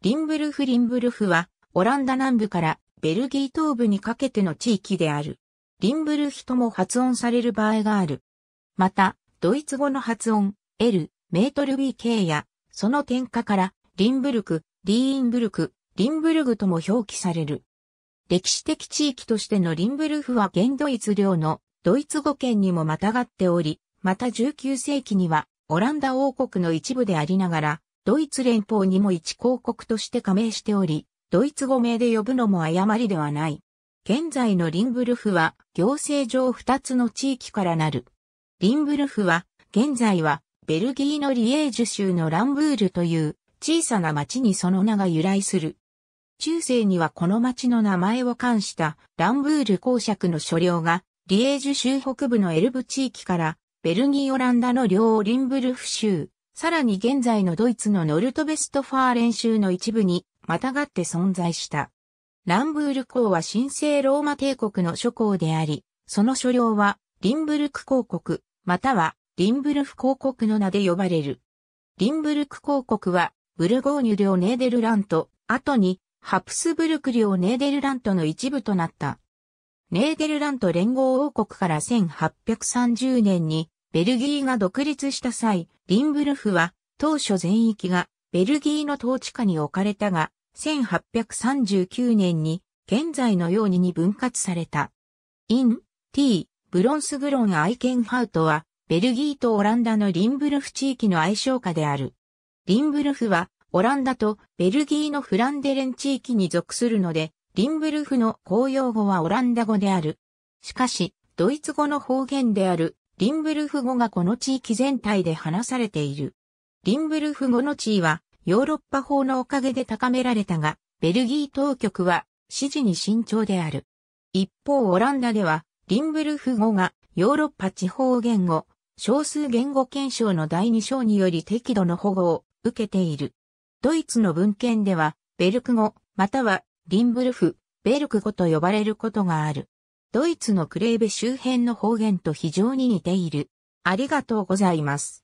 リンブルフ・リンブルフは、オランダ南部からベルギー東部にかけての地域である。リンブルヒとも発音される場合がある。また、ドイツ語の発音、L、メートル BK や、その点火から、リンブルク、リーンブルク、リンブルグとも表記される。歴史的地域としてのリンブルフは現ドイツ領のドイツ語圏にもまたがっており、また19世紀にはオランダ王国の一部でありながら、ドイツ連邦にも一公国として加盟しており、ドイツ語名で呼ぶのも誤りではない。現在のリンブルフは行政上2つの地域からなる。リンブルフは現在はベルギーのリエージュ州のランブールという小さな町にその名が由来する。中世にはこの町の名前を冠したランブール公爵の所領がリエージュ州北部のエルブ地域からベルギーオランダの領をリンブルフ州さらに現在のドイツのノルトベストファー練習の一部にまたがって存在した。ランブール公は神聖ローマ帝国の諸公であり、その所領はリンブルク公国、またはリンブルフ公国の名で呼ばれる。リンブルク公国はブルゴーニュ領ネーデルラント、後にハプスブルク領ネーデルラントの一部となった。ネーデルラント連合王国から1830年にベルギーが独立した際、リンブルフは当初全域がベルギーの統治下に置かれたが、1839年に現在のようにに分割された。イン、T、ブロンスグロン・アイケンハウトは、ベルギーとオランダのリンブルフ地域の愛称下である。リンブルフは、オランダとベルギーのフランデレン地域に属するので、リンブルフの公用語はオランダ語である。しかし、ドイツ語の方言であるリンブルフ語がこの地域全体で話されている。リンブルフ語の地位はヨーロッパ法のおかげで高められたが、ベルギー当局は支持に慎重である。一方オランダでは、リンブルフ語がヨーロッパ地方言語、少数言語憲章の第二章により適度の保護を受けている。ドイツの文献では、ベルク語、またはリンブルフ、ベルク語と呼ばれることがある。ドイツのクレーベ周辺の方言と非常に似ている。ありがとうございます。